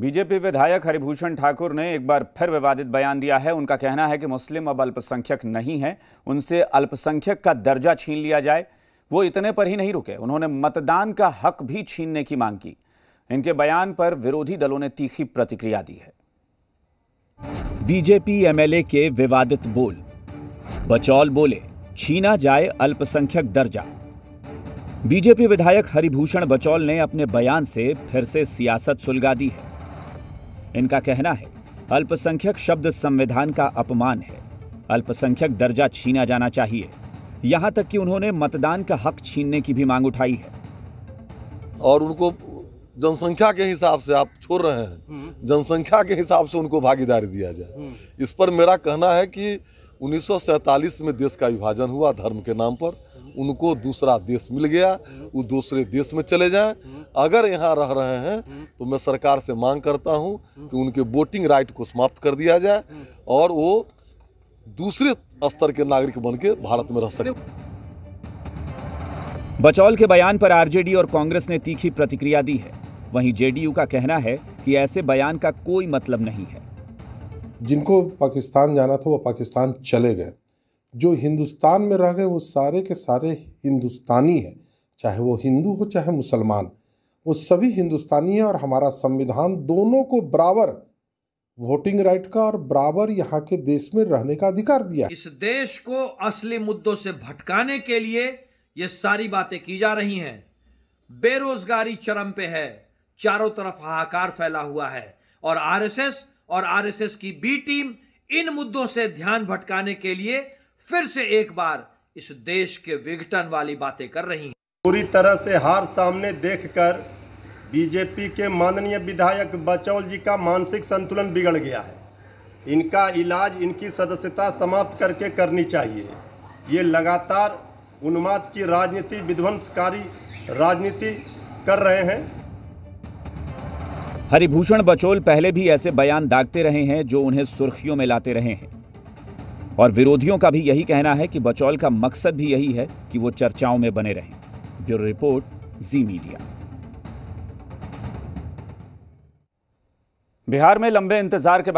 BJP विधायक हरिभूषण ठाकुर ने एक बार फिर विवादित बयान दिया है उनका कहना है कि मुस्लिम अब अल्पसंख्यक नहीं है उनसे अल्पसंख्यक का दर्जा छीन लिया जाए वो इतने पर ही नहीं रुके उन्होंने मतदान का हक भी छीनने की मांग की इनके बयान पर विरोधी दलों ने तीखी प्रतिक्रिया दी है बीजेपी एमएलए के विवादित बोल बचौल बोले छीना जाए अल्पसंख्यक दर्जा बीजेपी विधायक हरिभूषण बचौल ने अपने बयान से फिर से सियासत सुलगा दी है इनका कहना है अल्पसंख्यक शब्द संविधान का अपमान है अल्पसंख्यक दर्जा छीना जाना चाहिए यहां तक कि उन्होंने मतदान का हक छीनने की भी मांग उठाई है और उनको जनसंख्या के हिसाब से आप छोड़ रहे हैं हम्म। जनसंख्या के हिसाब से उनको भागीदारी दिया जाए हम्म। इस पर मेरा कहना है कि उन्नीस में देश का विभाजन हुआ धर्म के नाम पर उनको दूसरा देश मिल गया वो दूसरे देश में चले जाएं अगर यहाँ रह रहे हैं तो मैं सरकार से मांग करता हूँ कि उनके वोटिंग राइट को समाप्त कर दिया जाए और वो दूसरे स्तर के नागरिक बन के भारत में रह सके बचौल के बयान पर आरजेडी और कांग्रेस ने तीखी प्रतिक्रिया दी है वहीं जेडीयू का कहना है कि ऐसे बयान का कोई मतलब नहीं है जिनको पाकिस्तान जाना था वो पाकिस्तान चले गए जो हिंदुस्तान में रह गए वो सारे के सारे हिंदुस्तानी हैं चाहे वो हिंदू हो चाहे मुसलमान वो सभी हिंदुस्तानी हैं और हमारा संविधान दोनों को बराबर वोटिंग राइट का और बराबर यहाँ के देश में रहने का अधिकार दिया इस देश को असली मुद्दों से भटकाने के लिए ये सारी बातें की जा रही हैं बेरोजगारी चरम पे है चारों तरफ हाहाकार फैला हुआ है और आरएसएस और आरएसएस की बी टीम इन मुद्दों से ध्यान भटकाने के लिए फिर से एक बार इस देश के विघटन वाली बातें कर रही हैं पूरी तरह से हार सामने देखकर बीजेपी के माननीय विधायक बचौल जी का मानसिक संतुलन बिगड़ गया है इनका इलाज इनकी सदस्यता समाप्त करके करनी चाहिए ये लगातार उन्माद की राजनीति विध्वंसकारी राजनीति कर रहे हैं हरिभूषण बचौल पहले भी ऐसे बयान दागते रहे हैं जो उन्हें सुर्खियों में लाते रहे हैं और विरोधियों का भी यही कहना है कि बचौल का मकसद भी यही है कि वो चर्चाओं में बने रहें bureau report Zee media Bihar में लंबे इंतजार के बाद